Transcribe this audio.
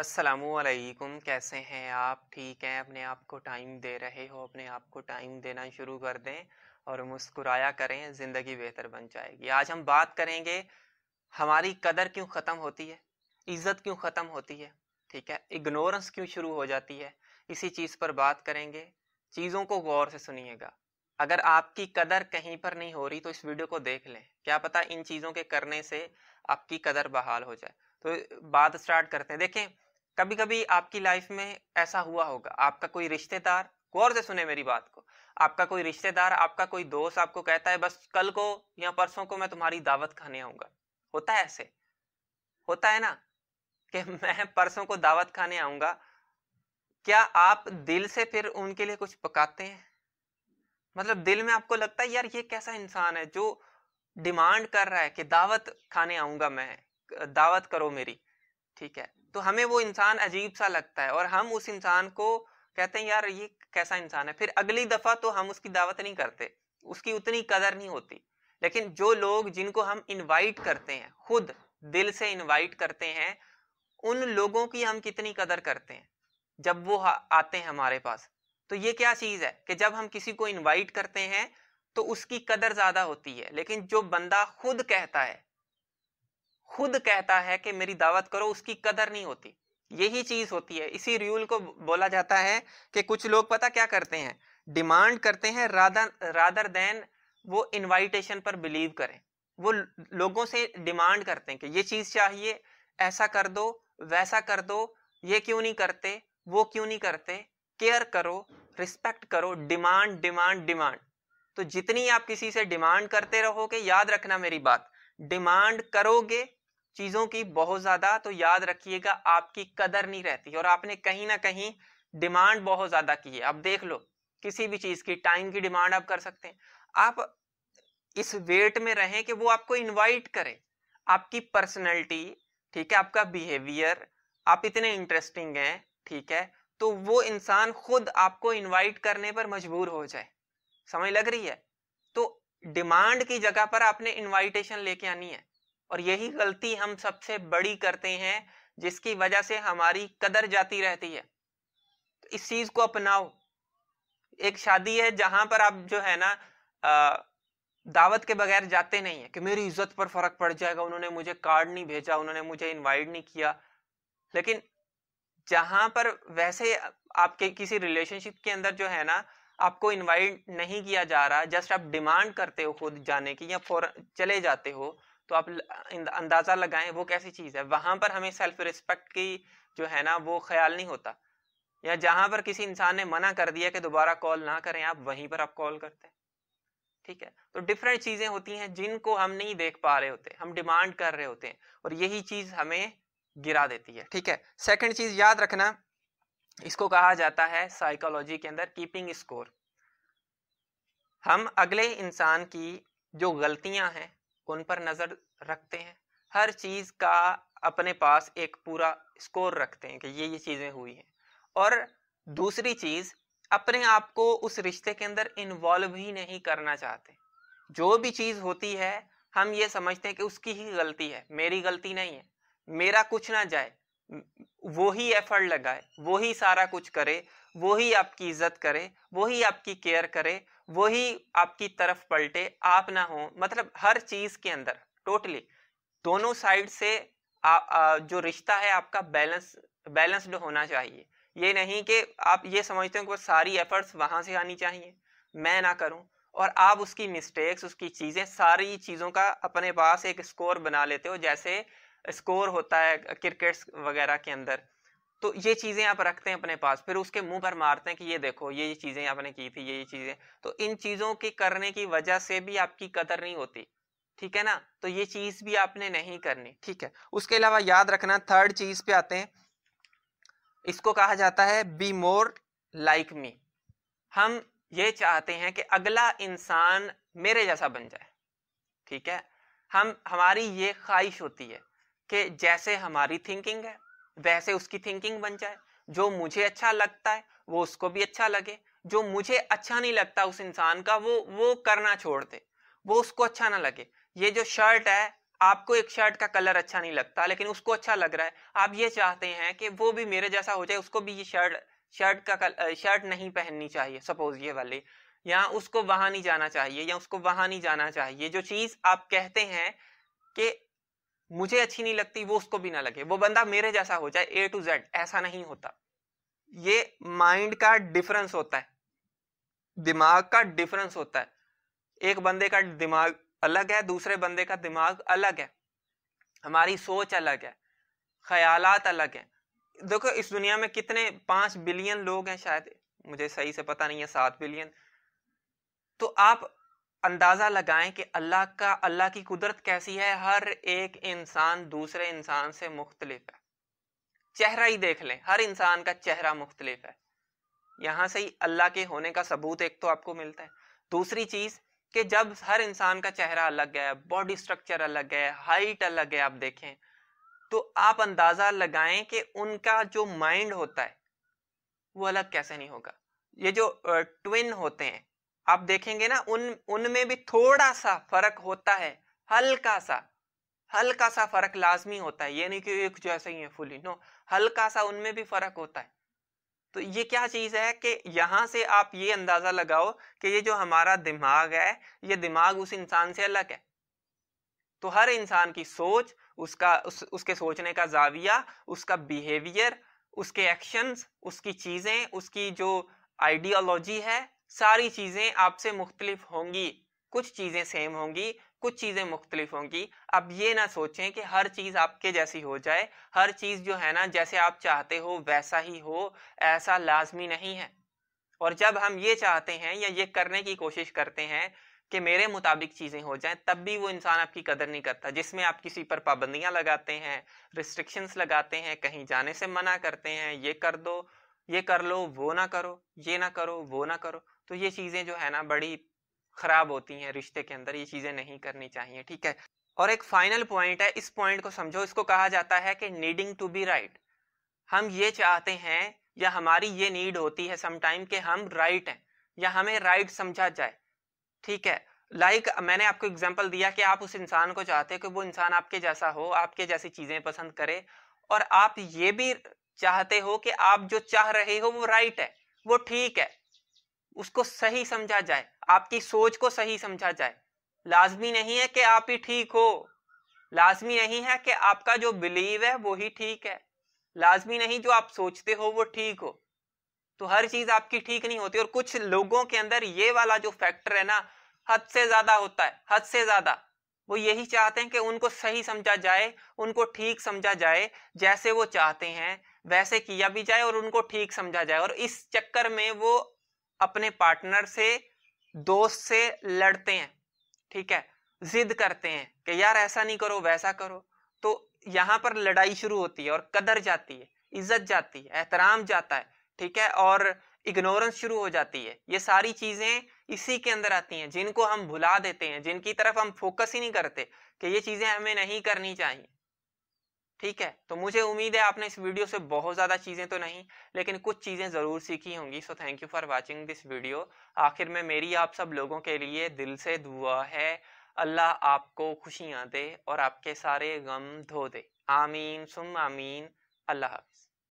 असलकुम कैसे हैं आप ठीक हैं अपने आप को टाइम दे रहे हो अपने आप को टाइम देना शुरू कर दें और मुस्कुराया करें ज़िंदगी बेहतर बन जाएगी आज हम बात करेंगे हमारी कदर क्यों ख़त्म होती है इज़्ज़त क्यों ख़त्म होती है ठीक है इग्नोरेंस क्यों शुरू हो जाती है इसी चीज़ पर बात करेंगे चीज़ों को गौर से सुनिएगा अगर आपकी कदर कहीं पर नहीं हो रही तो इस वीडियो को देख लें क्या पता इन चीज़ों के करने से आपकी कदर बहाल हो जाए तो बात स्टार्ट करते हैं देखें कभी कभी आपकी लाइफ में ऐसा हुआ होगा आपका कोई रिश्तेदार गौर से सुने मेरी बात को आपका कोई रिश्तेदार आपका कोई दोस्त आपको कहता है बस कल को या परसों को मैं तुम्हारी दावत खाने आऊंगा होता है ऐसे होता है ना कि मैं परसों को दावत खाने आऊंगा क्या आप दिल से फिर उनके लिए कुछ पकाते हैं मतलब दिल में आपको लगता है यार ये कैसा इंसान है जो डिमांड कर रहा है कि दावत खाने आऊंगा मैं दावत करो मेरी ठीक है तो हमें वो इंसान अजीब सा लगता है और हम उस इंसान को कहते हैं यार ये कैसा इंसान है फिर अगली दफा तो हम उसकी दावत नहीं करते उसकी उतनी कदर नहीं होती लेकिन जो लोग जिनको हम इनवाइट करते हैं खुद दिल से इनवाइट करते हैं उन लोगों की हम कितनी कदर करते हैं जब वो आते हैं हमारे पास तो ये क्या चीज़ है कि जब हम किसी को इनवाइट करते हैं तो उसकी कदर ज़्यादा होती है लेकिन जो बंदा खुद कहता है खुद कहता है कि मेरी दावत करो उसकी कदर नहीं होती यही चीज होती है इसी रूल को बोला जाता है कि कुछ लोग पता क्या करते हैं डिमांड करते हैं रादर रादर देन वो इनवाइटेशन पर बिलीव करें वो लोगों से डिमांड करते हैं कि ये चीज चाहिए ऐसा कर दो वैसा कर दो ये क्यों नहीं करते वो क्यों नहीं करते केयर करो रिस्पेक्ट करो डिमांड डिमांड डिमांड तो जितनी आप किसी से डिमांड करते रहोगे याद रखना मेरी बात डिमांड करोगे चीजों की बहुत ज्यादा तो याद रखिएगा आपकी कदर नहीं रहती और आपने कहीं ना कहीं डिमांड बहुत ज्यादा की है आप देख लो किसी भी चीज की टाइम की डिमांड आप कर सकते हैं आप इस वेट में रहें कि वो आपको इनवाइट करें आपकी पर्सनैलिटी ठीक है आपका बिहेवियर आप इतने इंटरेस्टिंग हैं ठीक है तो वो इंसान खुद आपको इनवाइट करने पर मजबूर हो जाए समझ लग रही है तो डिमांड की जगह पर आपने इनवाइटेशन लेके आनी है और यही गलती हम सबसे बड़ी करते हैं जिसकी वजह से हमारी कदर जाती रहती है तो इस चीज को अपनाओ एक शादी है जहां पर आप जो है ना दावत के बगैर जाते नहीं है कि मेरी इज्जत पर फर्क पड़ जाएगा उन्होंने मुझे कार्ड नहीं भेजा उन्होंने मुझे इनवाइट नहीं किया लेकिन जहां पर वैसे आपके किसी रिलेशनशिप के अंदर जो है ना आपको इनवाइट नहीं किया जा रहा जस्ट आप डिमांड करते हो खुद जाने की या फौरन चले जाते हो तो आप अंदाज़ा लगाएं वो कैसी चीज़ है वहाँ पर हमें सेल्फ रिस्पेक्ट की जो है ना वो ख्याल नहीं होता या जहाँ पर किसी इंसान ने मना कर दिया कि दोबारा कॉल ना करें आप वहीं पर आप कॉल करते हैं ठीक है तो डिफरेंट चीज़ें होती हैं जिनको हम नहीं देख पा रहे होते हम डिमांड कर रहे होते हैं और यही चीज़ हमें गिरा देती है ठीक है सेकंड चीज़ याद रखना इसको कहा जाता है साइकोलॉजी के अंदर कीपिंग स्कोर हम अगले इंसान की जो गलतियां हैं उन पर नज़र रखते हैं हर चीज़ का अपने पास एक पूरा स्कोर रखते हैं कि ये ये चीज़ें हुई हैं और दूसरी चीज़ अपने आप को उस रिश्ते के अंदर इन्वॉल्व ही नहीं करना चाहते जो भी चीज़ होती है हम ये समझते हैं कि उसकी ही गलती है मेरी गलती नहीं है मेरा कुछ ना जाए वो ही एफर्ट लगाए वो ही सारा कुछ करे वही आपकी इज्जत करे वही आपकी केयर करे वही आपकी तरफ पलटे आप ना हो मतलब हर चीज के अंदर टोटली दोनों साइड से आ, आ, जो रिश्ता है आपका बैलेंस बैलेंस्ड होना चाहिए ये नहीं कि आप ये समझते हो कि सारी एफर्ट्स वहां से आनी चाहिए मैं ना करूँ और आप उसकी मिस्टेक्स उसकी चीज़ें सारी चीज़ों का अपने पास एक स्कोर बना लेते हो जैसे स्कोर होता है क्रिकेट्स वगैरह के अंदर तो ये चीज़ें आप रखते हैं अपने पास फिर उसके मुंह पर मारते हैं कि ये देखो ये ये चीज़ें आपने की थी ये ये चीज़ें तो इन चीज़ों के करने की वजह से भी आपकी कदर नहीं होती ठीक है ना तो ये चीज़ भी आपने नहीं करनी ठीक है उसके अलावा याद रखना थर्ड चीज़ पे आते हैं इसको कहा जाता है बी मोर लाइक मी हम ये चाहते हैं कि अगला इंसान मेरे जैसा बन जाए ठीक है हम हमारी ये ख्वाहिश होती है कि जैसे हमारी थिंकिंग है वैसे उसकी थिंकिंग बन जाए जो मुझे अच्छा लगता है वो उसको भी अच्छा लगे जो मुझे अच्छा नहीं लगता उस इंसान का वो वो करना छोड़ दे वो उसको अच्छा ना लगे ये जो शर्ट है आपको एक शर्ट का कलर अच्छा नहीं लगता लेकिन उसको अच्छा लग रहा है आप ये चाहते हैं कि वो भी मेरे जैसा हो जाए उसको भी ये शर्ट शर्ट का कल, शर्ट नहीं पहननी चाहिए सपोज ये वाले या उसको वहां नहीं जाना चाहिए या उसको वहां नहीं जाना चाहिए जो चीज आप कहते हैं कि मुझे अच्छी नहीं लगती वो उसको भी ना लगे वो बंदा मेरे जैसा हो जाए ए टू जेड ऐसा नहीं होता ये माइंड का डिफरेंस होता है दिमाग का डिफरेंस होता है एक बंदे का दिमाग अलग है दूसरे बंदे का दिमाग अलग है हमारी सोच अलग है ख्यालात अलग हैं देखो इस दुनिया में कितने पांच बिलियन लोग हैं शायद मुझे सही से पता नहीं है सात बिलियन तो आप अंदाज़ा लगाएं कि अल्लाह का अल्लाह की कुदरत कैसी है हर एक इंसान दूसरे इंसान से मुख्तलिफ है चेहरा ही देख लें हर इंसान का चेहरा मुख्तलिफ है यहाँ से ही अल्लाह के होने का सबूत एक तो आपको मिलता है दूसरी चीज़ कि जब हर इंसान का चेहरा अलग है बॉडी स्ट्रक्चर अलग है हाइट अलग है आप देखें तो आप अंदाज़ा लगाएं कि उनका जो माइंड होता है वो अलग कैसे नहीं होगा ये जो ट्विन होते हैं आप देखेंगे ना उन उनमें भी थोड़ा सा फर्क होता है हल्का सा हल्का सा फर्क लाजमी होता है ये नहीं कि एक जैसे ही है फुली नो हल्का सा उनमें भी फर्क होता है तो ये क्या चीज है कि यहां से आप ये अंदाजा लगाओ कि ये जो हमारा दिमाग है ये दिमाग उस इंसान से अलग है तो हर इंसान की सोच उसका उस, उसके सोचने का जाविया उसका बिहेवियर उसके एक्शंस उसकी चीजें उसकी जो आइडियोलॉजी है सारी चीज़ें आपसे मुख्तलिफ होंगी कुछ चीज़ें सेम होंगी कुछ चीज़ें मुख्तलिफ होंगी अब ये ना सोचें कि हर चीज़ आपके जैसी हो जाए हर चीज़ जो है ना जैसे आप चाहते हो वैसा ही हो ऐसा लाजमी नहीं है और जब हम ये चाहते हैं या ये करने की कोशिश करते हैं कि मेरे मुताबिक चीज़ें हो जाएं तब भी वो इंसान आपकी कदर नहीं करता जिसमें आप किसी पर पाबंदियां लगाते हैं रिस्ट्रिक्शंस लगाते हैं कहीं जाने से मना करते हैं ये कर दो ये कर लो वो ना करो ये ना करो वो ना करो तो ये चीज़ें जो है ना बड़ी खराब होती हैं रिश्ते के अंदर ये चीज़ें नहीं करनी चाहिए ठीक है और एक फाइनल पॉइंट है इस पॉइंट को समझो इसको कहा जाता है कि नीडिंग टू बी राइट हम ये चाहते हैं या हमारी ये नीड होती है समटाइम कि हम राइट right हैं या हमें राइट right समझा जाए ठीक है लाइक like, मैंने आपको एग्जाम्पल दिया कि आप उस इंसान को चाहते हो कि वो इंसान आपके जैसा हो आपके जैसी चीज़ें पसंद करे और आप ये भी चाहते हो कि आप जो चाह रहे हो वो राइट right है वो ठीक है उसको सही समझा जाए आपकी सोच को सही समझा जाए लाजमी नहीं है कि आप ही ठीक हो लाजमी नहीं है कि आपका जो बिलीव है वो ही ठीक है लाजमी नहीं जो आप सोचते हो वो ठीक हो तो हर चीज आपकी ठीक नहीं होती और कुछ लोगों के अंदर ये वाला जो फैक्टर है ना हद से ज्यादा होता है हद से ज्यादा वो यही चाहते हैं कि उनको सही समझा जाए उनको ठीक समझा जाए जैसे वो चाहते हैं वैसे किया भी जाए और उनको ठीक समझा जाए और इस चक्कर में वो अपने पार्टनर से दोस्त से लड़ते हैं ठीक है जिद करते हैं कि यार ऐसा नहीं करो वैसा करो तो यहां पर लड़ाई शुरू होती है और कदर जाती है इज्जत जाती है एहतराम जाता है ठीक है और इग्नोरेंस शुरू हो जाती है ये सारी चीज़ें इसी के अंदर आती हैं जिनको हम भुला देते हैं जिनकी तरफ हम फोकस ही नहीं करते कि ये चीज़ें हमें नहीं करनी चाहिए ठीक है तो मुझे उम्मीद है आपने इस वीडियो से बहुत ज़्यादा चीज़ें तो नहीं लेकिन कुछ चीज़ें ज़रूर सीखी होंगी so thank you for watching this video आखिर में मेरी आप सब लोगों के लिए दिल से दुआ है अल्लाह आपको खुशियाँ दे और आपके सारे गम धो दे आमीन सुम आमीन अल्लाह